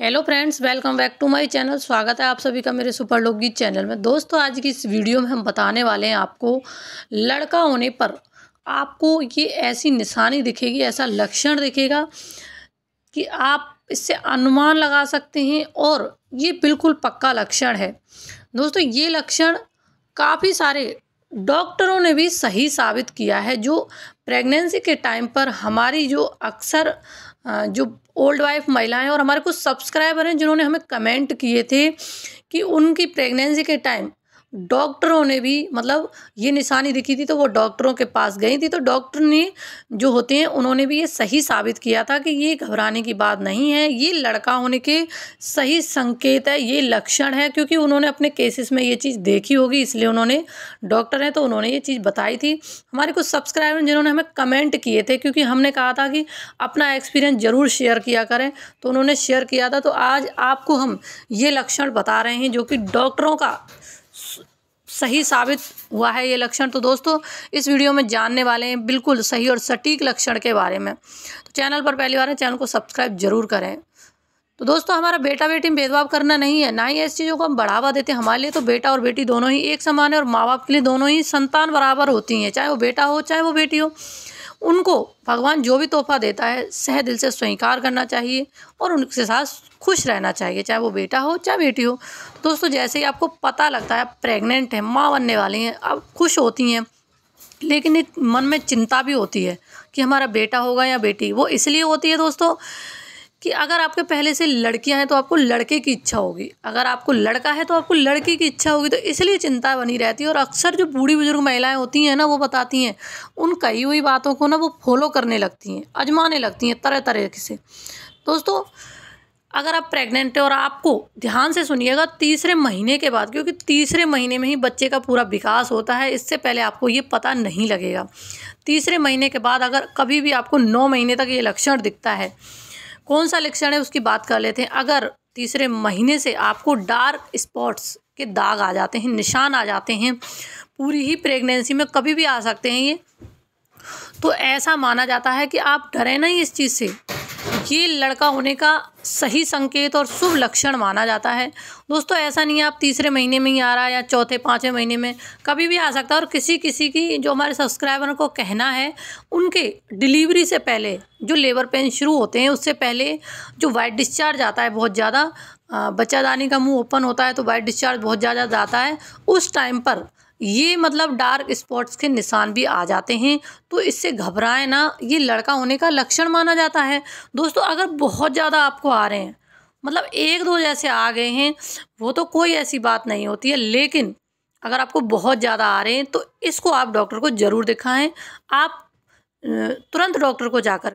hello friends welcome back to my channel स्वागत है आप सभी का मेरे सुपर लोकगीत चैनल में दोस्तों आज की इस वीडियो में हम बताने वाले हैं आपको लड़का होने पर आपको ये ऐसी निशानी दिखेगी ऐसा लक्षण दिखेगा कि आप इससे अनुमान लगा सकते हैं और ये बिल्कुल पक्का लक्षण है दोस्तों ये लक्षण काफ़ी सारे डॉक्टरों ने भी सही साबित किया है जो प्रेगनेंसी के टाइम पर हमारी जो अक्सर हाँ, जो ओल्ड वाइफ महिलाएं और हमारे कुछ सब्सक्राइबर हैं जिन्होंने हमें कमेंट किए थे कि उनकी प्रेगनेंसी के टाइम डॉक्टरों ने भी मतलब ये निशानी दिखी थी तो वो डॉक्टरों के पास गई थी तो डॉक्टर ने जो होते हैं उन्होंने भी ये सही साबित किया था कि ये घबराने की बात नहीं है ये लड़का होने के सही संकेत है ये लक्षण है क्योंकि उन्होंने अपने केसेस में ये चीज़ देखी होगी इसलिए उन्होंने डॉक्टर हैं तो उन्होंने ये चीज़ बताई थी हमारे कुछ सब्सक्राइबर जिन्होंने हमें कमेंट किए थे क्योंकि हमने कहा था कि अपना एक्सपीरियंस ज़रूर शेयर किया करें तो उन्होंने शेयर किया था तो आज आपको हम ये लक्षण बता रहे हैं जो कि डॉक्टरों का सही साबित हुआ है ये लक्षण तो दोस्तों इस वीडियो में जानने वाले हैं बिल्कुल सही और सटीक लक्षण के बारे में तो चैनल पर पहली बार है चैनल को सब्सक्राइब जरूर करें तो दोस्तों हमारा बेटा बेटी में भेदभाव करना नहीं है ना ही ऐसी चीज़ों को हम बढ़ावा देते हैं हमारे लिए तो बेटा और बेटी दोनों ही एक समान है और माँ बाप के लिए दोनों ही संतान बराबर होती हैं चाहे वो बेटा हो चाहे वो बेटी हो उनको भगवान जो भी तोहफा देता है सह दिल से स्वीकार करना चाहिए और उनके साथ खुश रहना चाहिए चाहे वो बेटा हो चाहे बेटी हो दोस्तों जैसे ही आपको पता लगता है आप प्रेग्नेंट हैं माँ बनने वाली हैं अब खुश होती हैं लेकिन एक मन में चिंता भी होती है कि हमारा बेटा होगा या बेटी वो इसलिए होती है दोस्तों कि अगर आपके पहले से लड़कियां हैं तो आपको लड़के की इच्छा होगी अगर आपको लड़का है तो आपको लड़के की इच्छा होगी तो इसलिए चिंता बनी रहती है और अक्सर जो बूढ़ी बुजुर्ग महिलाएं होती हैं ना वो बताती हैं उन कही हुई बातों को ना वो फॉलो करने लगती हैं अजमाने लगती हैं तरह तरह से दोस्तों अगर आप प्रेग्नेंट हैं और आपको ध्यान से सुनिएगा तीसरे महीने के बाद क्योंकि तीसरे महीने में ही बच्चे का पूरा विकास होता है इससे पहले आपको ये पता नहीं लगेगा तीसरे महीने के बाद अगर कभी भी आपको नौ महीने तक ये लक्षण दिखता है कौन सा लक्षण है उसकी बात कर लेते हैं अगर तीसरे महीने से आपको डार्क स्पॉट्स के दाग आ जाते हैं निशान आ जाते हैं पूरी ही प्रेगनेंसी में कभी भी आ सकते हैं ये तो ऐसा माना जाता है कि आप डरें ही इस चीज़ से ये लड़का होने का सही संकेत और शुभ लक्षण माना जाता है दोस्तों ऐसा नहीं है आप तीसरे महीने में ही आ रहा है या चौथे पाँचवें महीने में कभी भी आ सकता है और किसी किसी की जो हमारे सब्सक्राइबर को कहना है उनके डिलीवरी से पहले जो लेबर पेन शुरू होते हैं उससे पहले जो वाइट डिस्चार्ज आता है बहुत ज़्यादा बच्चा दानी का मुंह ओपन होता है तो वाइट डिस्चार्ज बहुत ज़्यादा जाता है उस टाइम पर ये मतलब डार्क स्पॉट्स के निशान भी आ जाते हैं तो इससे घबराएं ना ये लड़का होने का लक्षण माना जाता है दोस्तों अगर बहुत ज़्यादा आपको आ रहे हैं मतलब एक दो जैसे आ गए हैं वो तो कोई ऐसी बात नहीं होती है लेकिन अगर आपको बहुत ज़्यादा आ रहे हैं तो इसको आप डॉक्टर को ज़रूर दिखाएं आप तुरंत डॉक्टर को जाकर